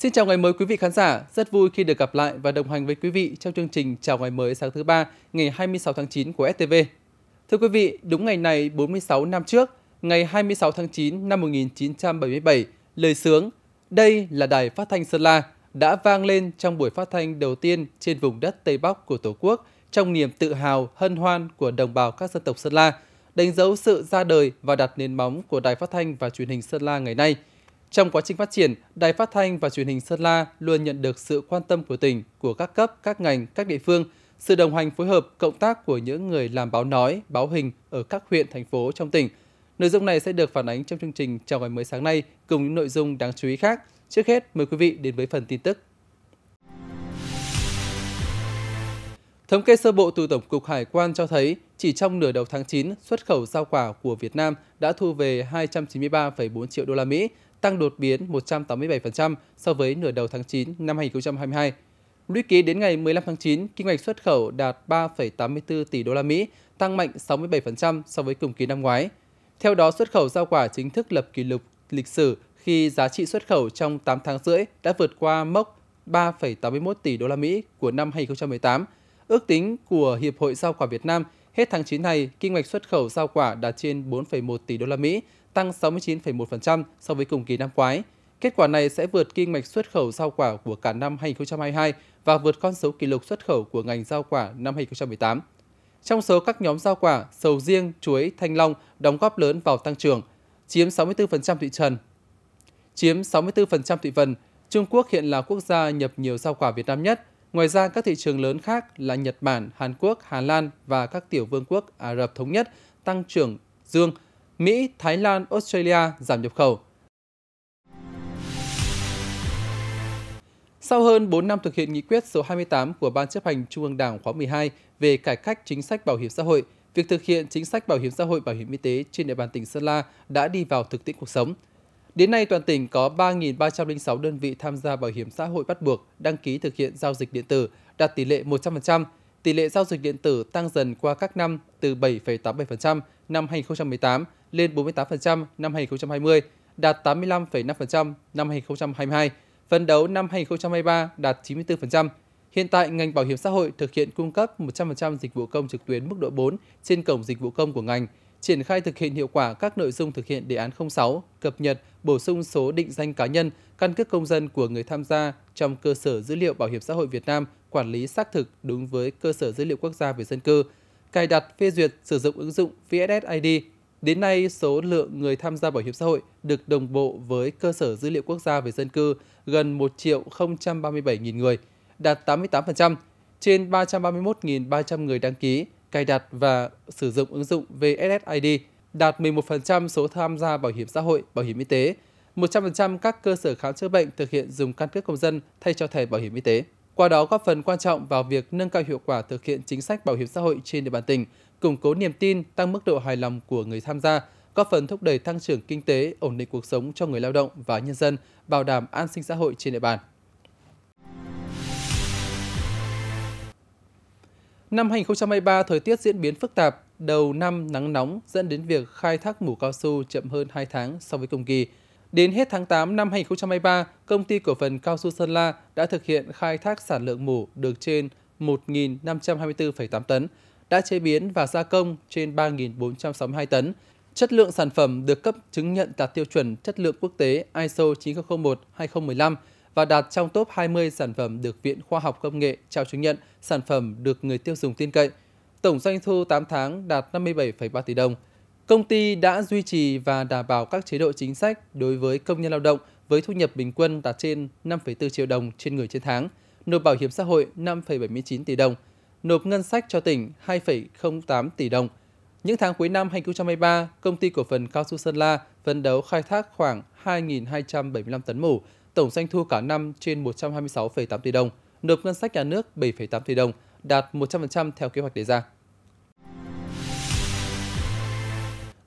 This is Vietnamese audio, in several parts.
Xin chào ngày mới quý vị khán giả, rất vui khi được gặp lại và đồng hành với quý vị trong chương trình Chào ngày mới sáng thứ ba ngày 26 tháng 9 của STV. Thưa quý vị, đúng ngày này 46 năm trước, ngày 26 tháng 9 năm 1977, lời sướng Đây là đài phát thanh Sơn La đã vang lên trong buổi phát thanh đầu tiên trên vùng đất Tây Bắc của Tổ quốc trong niềm tự hào hân hoan của đồng bào các dân tộc Sơn La, đánh dấu sự ra đời và đặt nền móng của đài phát thanh và truyền hình Sơn La ngày nay – trong quá trình phát triển, Đài Phát thanh và Truyền hình Sơn La luôn nhận được sự quan tâm của tỉnh, của các cấp, các ngành, các địa phương, sự đồng hành phối hợp, cộng tác của những người làm báo nói, báo hình ở các huyện, thành phố trong tỉnh. Nội dung này sẽ được phản ánh trong chương trình chào ngày mới sáng nay cùng những nội dung đáng chú ý khác. Trước hết, mời quý vị đến với phần tin tức. Thống kê sơ bộ từ Tổng cục Hải quan cho thấy, chỉ trong nửa đầu tháng 9, xuất khẩu rau quả của Việt Nam đã thu về 293,4 triệu đô la Mỹ, tăng đột biến 187% so với nửa đầu tháng 9 năm 2022. Lũy kế đến ngày 15 tháng 9, kinh ngạch xuất khẩu đạt 3,84 tỷ đô la Mỹ, tăng mạnh 67% so với cùng kỳ năm ngoái. Theo đó, xuất khẩu rau quả chính thức lập kỷ lục lịch sử khi giá trị xuất khẩu trong 8 tháng rưỡi đã vượt qua mốc 3,81 tỷ đô la Mỹ của năm 2018. Ước tính của Hiệp hội rau quả Việt Nam, hết tháng 9 này, kinh ngạch xuất khẩu rau quả đạt trên 4,1 tỷ đô la Mỹ, tăng 69,1% so với cùng kỳ năm ngoái. Kết quả này sẽ vượt kinh mạch xuất khẩu rau quả của cả năm 2022 và vượt con số kỷ lục xuất khẩu của ngành rau quả năm 2018. Trong số các nhóm rau quả, sầu riêng, chuối, thanh long đóng góp lớn vào tăng trưởng, chiếm 64% thị trần. Chiếm 64% thị phần, Trung Quốc hiện là quốc gia nhập nhiều rau quả Việt Nam nhất. Ngoài ra, các thị trường lớn khác là Nhật Bản, Hàn Quốc, Hà Lan và các tiểu vương quốc Ả Rập Thống Nhất tăng trưởng dương Mỹ, Thái Lan, Australia giảm nhập khẩu. Sau hơn 4 năm thực hiện nghị quyết số 28 của Ban chấp hành Trung ương Đảng khóa 12 về cải cách chính sách bảo hiểm xã hội, việc thực hiện chính sách bảo hiểm xã hội bảo hiểm y tế trên địa bàn tỉnh Sơn La đã đi vào thực tiễn cuộc sống. Đến nay, toàn tỉnh có 3.306 đơn vị tham gia bảo hiểm xã hội bắt buộc đăng ký thực hiện giao dịch điện tử, đạt tỷ lệ 100%. Tỷ lệ giao dịch điện tử tăng dần qua các năm từ 7,87% năm 2018 lên 48% năm 2020, đạt 85,5% năm 2022, phấn đấu năm 2023 đạt 94%. Hiện tại, ngành bảo hiểm xã hội thực hiện cung cấp 100% dịch vụ công trực tuyến mức độ 4 trên cổng dịch vụ công của ngành, triển khai thực hiện hiệu quả các nội dung thực hiện đề án 06, cập nhật, bổ sung số định danh cá nhân, căn cước công dân của người tham gia trong cơ sở dữ liệu bảo hiểm xã hội Việt Nam quản lý xác thực đúng với cơ sở dữ liệu quốc gia về dân cư, cài đặt, phê duyệt, sử dụng ứng dụng VSSID Đến nay, số lượng người tham gia bảo hiểm xã hội được đồng bộ với cơ sở dữ liệu quốc gia về dân cư gần 1 triệu 037.000 người, đạt 88%, trên 331.300 người đăng ký, cài đặt và sử dụng ứng dụng VSSID, đạt 11% số tham gia bảo hiểm xã hội, bảo hiểm y tế. 100% các cơ sở khám chữa bệnh thực hiện dùng căn cước công dân thay cho thẻ bảo hiểm y tế. Qua đó góp phần quan trọng vào việc nâng cao hiệu quả thực hiện chính sách bảo hiểm xã hội trên địa bàn tỉnh, củng cố niềm tin, tăng mức độ hài lòng của người tham gia, góp phần thúc đẩy tăng trưởng kinh tế, ổn định cuộc sống cho người lao động và nhân dân, bảo đảm an sinh xã hội trên địa bàn. Năm 2023, thời tiết diễn biến phức tạp, đầu năm nắng nóng dẫn đến việc khai thác mù cao su chậm hơn 2 tháng so với cùng kỳ. Đến hết tháng 8 năm 2023, công ty cổ phần cao su Sơn La đã thực hiện khai thác sản lượng mù được trên 1.524,8 tấn, đã chế biến và gia công trên 3.462 tấn. Chất lượng sản phẩm được cấp chứng nhận đạt tiêu chuẩn chất lượng quốc tế ISO 9001-2015 và đạt trong top 20 sản phẩm được Viện Khoa học Công nghệ trao chứng nhận sản phẩm được người tiêu dùng tin cậy. Tổng doanh thu 8 tháng đạt 57,3 tỷ đồng. Công ty đã duy trì và đảm bảo các chế độ chính sách đối với công nhân lao động với thu nhập bình quân đạt trên 5,4 triệu đồng trên người trên tháng, nộp bảo hiểm xã hội 5,79 tỷ đồng – nộp ngân sách cho tỉnh 2,08 tỷ đồng. Những tháng cuối năm 2023, công ty cổ phần cao su Sơn La phấn đấu khai thác khoảng 2.275 tấn mù, tổng doanh thu cả năm trên 126,8 tỷ đồng, nộp ngân sách nhà nước 7,8 tỷ đồng, đạt 100% theo kế hoạch đề ra.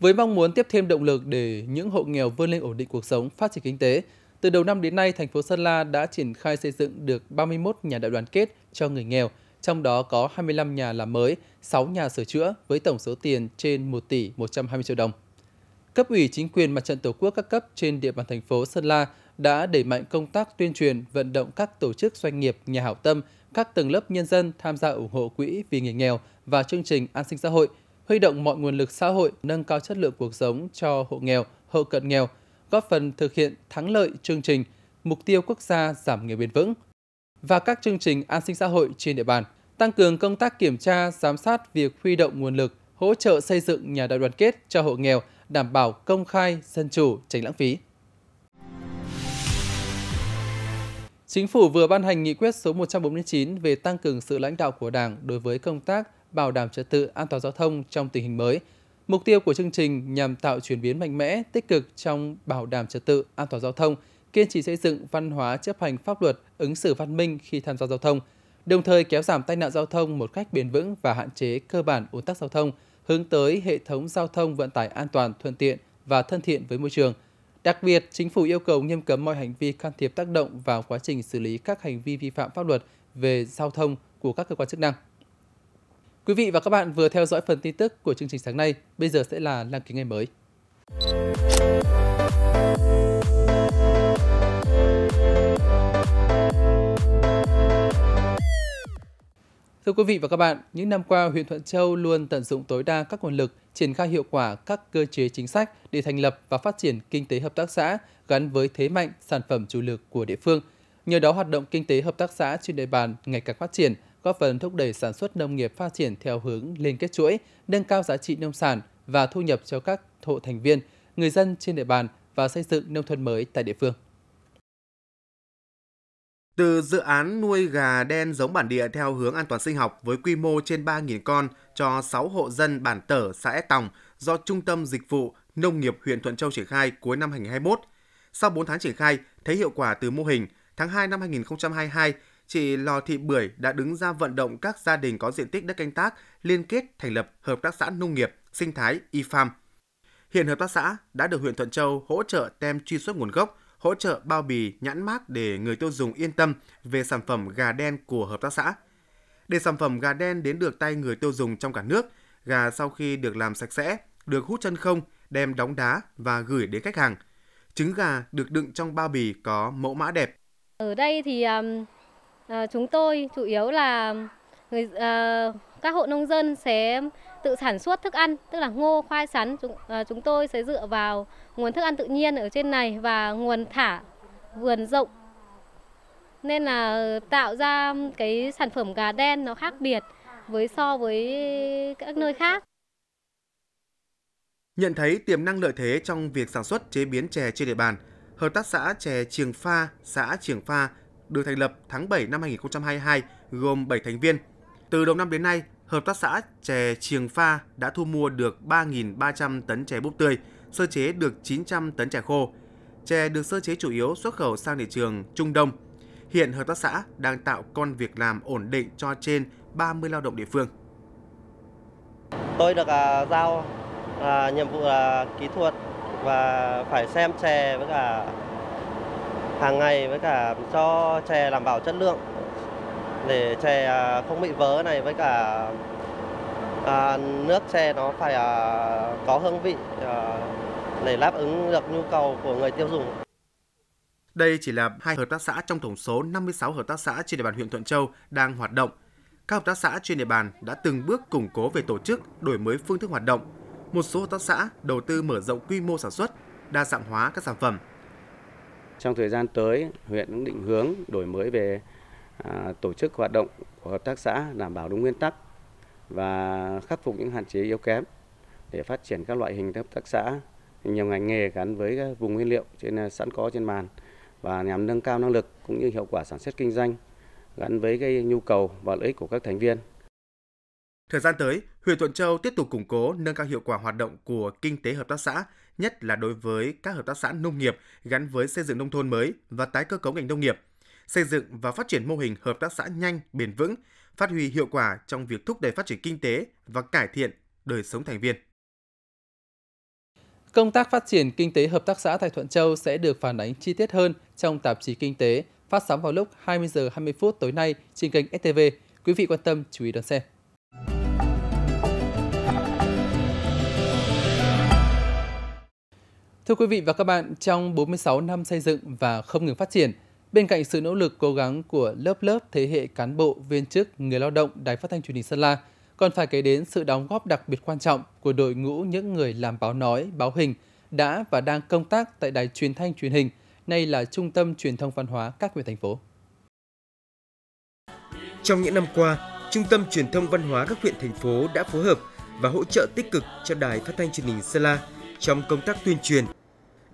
Với mong muốn tiếp thêm động lực để những hộ nghèo vươn lên ổn định cuộc sống, phát triển kinh tế, từ đầu năm đến nay, thành phố Sơn La đã triển khai xây dựng được 31 nhà đại đoàn kết cho người nghèo – trong đó có 25 nhà làm mới, 6 nhà sửa chữa với tổng số tiền trên 1 tỷ 120 triệu đồng. Cấp ủy chính quyền mặt trận Tổ quốc các cấp trên địa bàn thành phố Sơn La đã đẩy mạnh công tác tuyên truyền, vận động các tổ chức doanh nghiệp, nhà hảo tâm, các tầng lớp nhân dân tham gia ủng hộ quỹ vì người nghèo và chương trình an sinh xã hội, huy động mọi nguồn lực xã hội nâng cao chất lượng cuộc sống cho hộ nghèo, hộ cận nghèo, góp phần thực hiện thắng lợi chương trình mục tiêu quốc gia giảm nghèo bền vững và các chương trình an sinh xã hội trên địa bàn tăng cường công tác kiểm tra, giám sát việc huy động nguồn lực, hỗ trợ xây dựng nhà đại đoàn kết cho hộ nghèo, đảm bảo công khai, dân chủ, tránh lãng phí. Chính phủ vừa ban hành nghị quyết số 149 về tăng cường sự lãnh đạo của Đảng đối với công tác bảo đảm trật tự an toàn giao thông trong tình hình mới. Mục tiêu của chương trình nhằm tạo chuyển biến mạnh mẽ, tích cực trong bảo đảm trật tự an toàn giao thông, kiên trì xây dựng văn hóa chấp hành pháp luật, ứng xử văn minh khi tham gia giao thông – đồng thời kéo giảm tai nạn giao thông một cách bền vững và hạn chế cơ bản ùn tắc giao thông, hướng tới hệ thống giao thông vận tải an toàn, thuận tiện và thân thiện với môi trường. Đặc biệt, chính phủ yêu cầu nghiêm cấm mọi hành vi can thiệp tác động vào quá trình xử lý các hành vi vi phạm pháp luật về giao thông của các cơ quan chức năng. Quý vị và các bạn vừa theo dõi phần tin tức của chương trình sáng nay, bây giờ sẽ là làm kính ngày mới. Thưa quý vị và các bạn, những năm qua, huyện Thuận Châu luôn tận dụng tối đa các nguồn lực, triển khai hiệu quả các cơ chế chính sách để thành lập và phát triển kinh tế hợp tác xã gắn với thế mạnh, sản phẩm chủ lực của địa phương. Nhờ đó, hoạt động kinh tế hợp tác xã trên địa bàn ngày càng phát triển, góp phần thúc đẩy sản xuất nông nghiệp phát triển theo hướng liên kết chuỗi, nâng cao giá trị nông sản và thu nhập cho các hộ thành viên, người dân trên địa bàn và xây dựng nông thôn mới tại địa phương. Từ dự án nuôi gà đen giống bản địa theo hướng an toàn sinh học với quy mô trên 3.000 con cho 6 hộ dân bản tở xã É Tòng do Trung tâm Dịch vụ Nông nghiệp huyện Thuận Châu triển khai cuối năm 2021. Sau 4 tháng triển khai, thấy hiệu quả từ mô hình, tháng 2 năm 2022, chị Lò Thị Bưởi đã đứng ra vận động các gia đình có diện tích đất canh tác liên kết thành lập Hợp tác xã Nông nghiệp Sinh thái IFAM. Hiện Hợp tác xã đã được huyện Thuận Châu hỗ trợ tem truy xuất nguồn gốc, hỗ trợ bao bì, nhãn mát để người tiêu dùng yên tâm về sản phẩm gà đen của hợp tác xã. Để sản phẩm gà đen đến được tay người tiêu dùng trong cả nước, gà sau khi được làm sạch sẽ, được hút chân không, đem đóng đá và gửi đến khách hàng. Trứng gà được đựng trong bao bì có mẫu mã đẹp. Ở đây thì um, uh, chúng tôi chủ yếu là người uh, các hộ nông dân sẽ tự sản xuất thức ăn, tức là ngô, khoai, sắn chúng, uh, chúng tôi sẽ dựa vào nguồn thức ăn tự nhiên ở trên này và nguồn thả vườn rộng nên là tạo ra cái sản phẩm gà đen nó khác biệt với so với các nơi khác. Nhận thấy tiềm năng lợi thế trong việc sản xuất chế biến chè trên địa bàn, Hợp tác xã chè trường Pha, xã trường Pha được thành lập tháng 7 năm 2022, gồm 7 thành viên. Từ đầu năm đến nay, Hợp tác xã chè Triềng Pha đã thu mua được 3.300 tấn chè búp tươi, sơ chế được 900 tấn chè khô. Chè được sơ chế chủ yếu xuất khẩu sang thị trường Trung Đông. Hiện hợp tác xã đang tạo con việc làm ổn định cho trên 30 lao động địa phương. Tôi được uh, giao uh, nhiệm vụ là kỹ thuật và phải xem chè với cả hàng ngày với cả cho chè đảm bảo chất lượng để chè à, không bị vớ này với cả à, nước chè nó phải à, có hương vị à, để đáp ứng được nhu cầu của người tiêu dùng. Đây chỉ là hai hợp tác xã trong tổng số 56 hợp tác xã trên địa bàn huyện Thuận Châu đang hoạt động. Các hợp tác xã trên địa bàn đã từng bước củng cố về tổ chức, đổi mới phương thức hoạt động. Một số hợp tác xã đầu tư mở rộng quy mô sản xuất, đa dạng hóa các sản phẩm. Trong thời gian tới, huyện cũng định hướng đổi mới về À, tổ chức hoạt động của hợp tác xã đảm bảo đúng nguyên tắc và khắc phục những hạn chế yếu kém để phát triển các loại hình hợp tác xã nhiều ngành nghề gắn với vùng nguyên liệu trên à, sẵn có trên bàn và nhằm nâng cao năng lực cũng như hiệu quả sản xuất kinh doanh gắn với cái nhu cầu và lợi ích của các thành viên. Thời gian tới, huyện Thuận Châu tiếp tục củng cố nâng cao hiệu quả hoạt động của kinh tế hợp tác xã, nhất là đối với các hợp tác xã nông nghiệp gắn với xây dựng nông thôn mới và tái cơ cấu ngành nông nghiệp xây dựng và phát triển mô hình hợp tác xã nhanh, bền vững, phát huy hiệu quả trong việc thúc đẩy phát triển kinh tế và cải thiện đời sống thành viên. Công tác phát triển kinh tế hợp tác xã tại Thuận Châu sẽ được phản ánh chi tiết hơn trong tạp chí Kinh tế phát sóng vào lúc 20 giờ 20 phút tối nay trên kênh STV. Quý vị quan tâm chú ý đón xem. Thưa quý vị và các bạn, trong 46 năm xây dựng và không ngừng phát triển, Bên cạnh sự nỗ lực cố gắng của lớp lớp thế hệ cán bộ, viên chức, người lao động Đài Phát thanh Truyền hình Sơn La, còn phải kể đến sự đóng góp đặc biệt quan trọng của đội ngũ những người làm báo nói, báo hình đã và đang công tác tại Đài Truyền thanh Truyền hình, nay là Trung tâm Truyền thông Văn hóa các huyện thành phố. Trong những năm qua, Trung tâm Truyền thông Văn hóa các huyện thành phố đã phối hợp và hỗ trợ tích cực cho Đài Phát thanh Truyền hình Sơn La trong công tác tuyên truyền,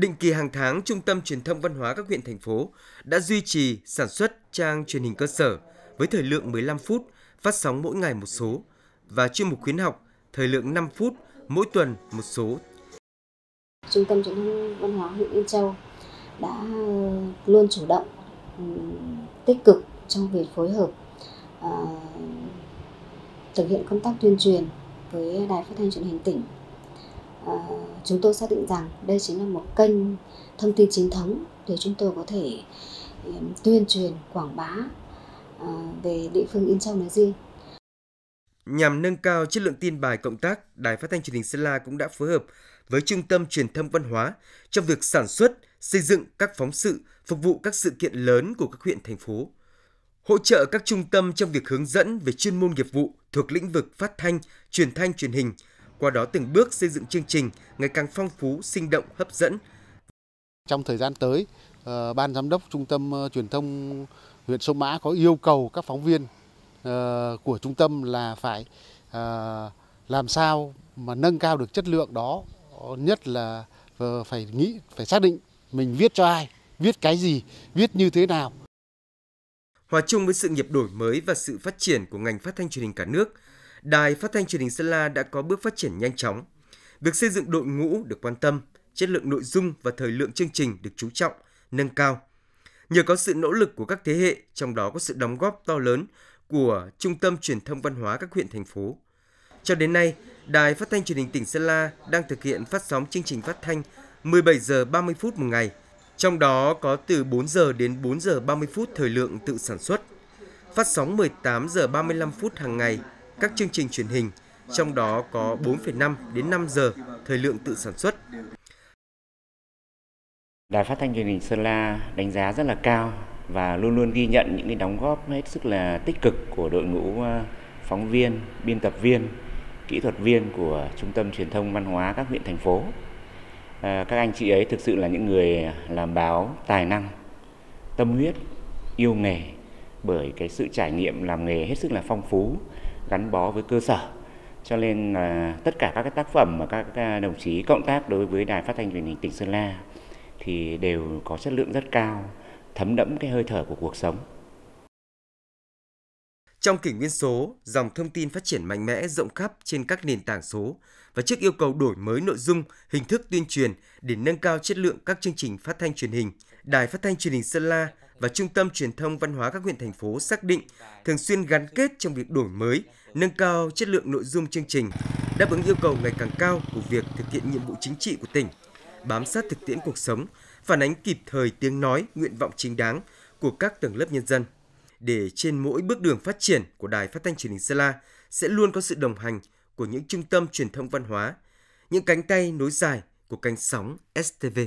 Định kỳ hàng tháng, Trung tâm Truyền thông Văn hóa các huyện thành phố đã duy trì sản xuất trang truyền hình cơ sở với thời lượng 15 phút, phát sóng mỗi ngày một số và chuyên mục khuyến học thời lượng 5 phút mỗi tuần một số. Trung tâm Truyền thông Văn hóa huyện Yên Châu đã ờ, luôn chủ động, ừ, tích cực trong việc phối hợp ờ, thực hiện công tác tuyên truyền với Đài Phát thanh Truyền hình tỉnh Ờ, chúng tôi xác định rằng đây chính là một kênh thông tin chính thống để chúng tôi có thể tuyên truyền quảng bá ờ, về địa phương Yên Châu nói riêng. Nhằm nâng cao chất lượng tin bài cộng tác, Đài Phát thanh Truyền hình Sơn La cũng đã phối hợp với Trung tâm Truyền thông Văn hóa trong việc sản xuất, xây dựng các phóng sự phục vụ các sự kiện lớn của các huyện thành phố. Hỗ trợ các trung tâm trong việc hướng dẫn về chuyên môn nghiệp vụ thuộc lĩnh vực phát thanh, truyền thanh truyền hình qua đó từng bước xây dựng chương trình ngày càng phong phú, sinh động, hấp dẫn. Trong thời gian tới, ờ, Ban Giám đốc Trung tâm ờ, Truyền thông huyện Sông Mã có yêu cầu các phóng viên ờ, của trung tâm là phải làm sao mà nâng cao được chất lượng đó nhất là phải nghĩ phải xác định mình viết cho ai viết cái gì viết như thế nào hòa chung với sự nghiệp đổi mới và sự phát triển của ngành phát thanh truyền hình cả nước Đài Phát thanh Truyền hình Sơn La đã có bước phát triển nhanh chóng. Việc xây dựng đội ngũ được quan tâm, chất lượng nội dung và thời lượng chương trình được chú trọng, nâng cao. Nhờ có sự nỗ lực của các thế hệ, trong đó có sự đóng góp to lớn của Trung tâm Truyền thông Văn hóa các huyện thành phố. Cho đến nay, Đài Phát thanh Truyền hình tỉnh Sơn La đang thực hiện phát sóng chương trình phát thanh 17 giờ 30 phút một ngày, trong đó có từ 4 giờ đến 4 giờ 30 phút thời lượng tự sản xuất. Phát sóng 18 giờ 35 phút hàng ngày các chương trình truyền hình, trong đó có 4,5 đến 5 giờ thời lượng tự sản xuất. Đài phát thanh truyền hình Sơn La đánh giá rất là cao và luôn luôn ghi nhận những cái đóng góp hết sức là tích cực của đội ngũ ờ, phóng viên, biên tập viên, kỹ thuật viên của Trung tâm Truyền thông Văn hóa các huyện thành phố. Ờ, các anh chị ấy thực sự là những người làm báo tài năng, tâm huyết, yêu nghề bởi cái sự trải nghiệm làm nghề hết sức là phong phú gắn bó với cơ sở cho nên là tất cả các cái tác phẩm mà các đồng chí cộng tác đối với đài phát thanh truyền hình tỉnh sơn la thì đều có chất lượng rất cao thấm đẫm cái hơi thở của cuộc sống trong kỷ nguyên số, dòng thông tin phát triển mạnh mẽ rộng khắp trên các nền tảng số và trước yêu cầu đổi mới nội dung, hình thức tuyên truyền để nâng cao chất lượng các chương trình phát thanh truyền hình, Đài Phát thanh Truyền hình Sơn La và Trung tâm Truyền thông Văn hóa các huyện thành phố xác định thường xuyên gắn kết trong việc đổi mới, nâng cao chất lượng nội dung chương trình, đáp ứng yêu cầu ngày càng cao của việc thực hiện nhiệm vụ chính trị của tỉnh, bám sát thực tiễn cuộc sống, phản ánh kịp thời tiếng nói, nguyện vọng chính đáng của các tầng lớp nhân dân. Để trên mỗi bước đường phát triển của Đài Phát thanh Truyền hình Sơn La sẽ luôn có sự đồng hành của những trung tâm truyền thông văn hóa, những cánh tay nối dài của cánh sóng STV.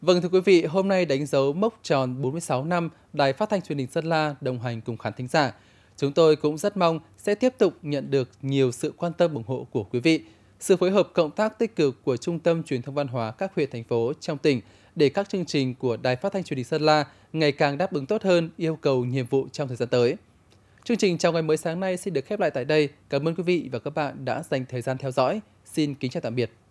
Vâng thưa quý vị, hôm nay đánh dấu mốc tròn 46 năm Đài Phát thanh Truyền hình Sơn La đồng hành cùng khán thính giả – Chúng tôi cũng rất mong sẽ tiếp tục nhận được nhiều sự quan tâm ủng hộ của quý vị. Sự phối hợp cộng tác tích cực của Trung tâm Truyền thông Văn hóa các huyện thành phố trong tỉnh để các chương trình của Đài Phát thanh Truyền hình Sơn La ngày càng đáp ứng tốt hơn yêu cầu nhiệm vụ trong thời gian tới. Chương trình chào ngày mới sáng nay xin được khép lại tại đây. Cảm ơn quý vị và các bạn đã dành thời gian theo dõi. Xin kính chào tạm biệt.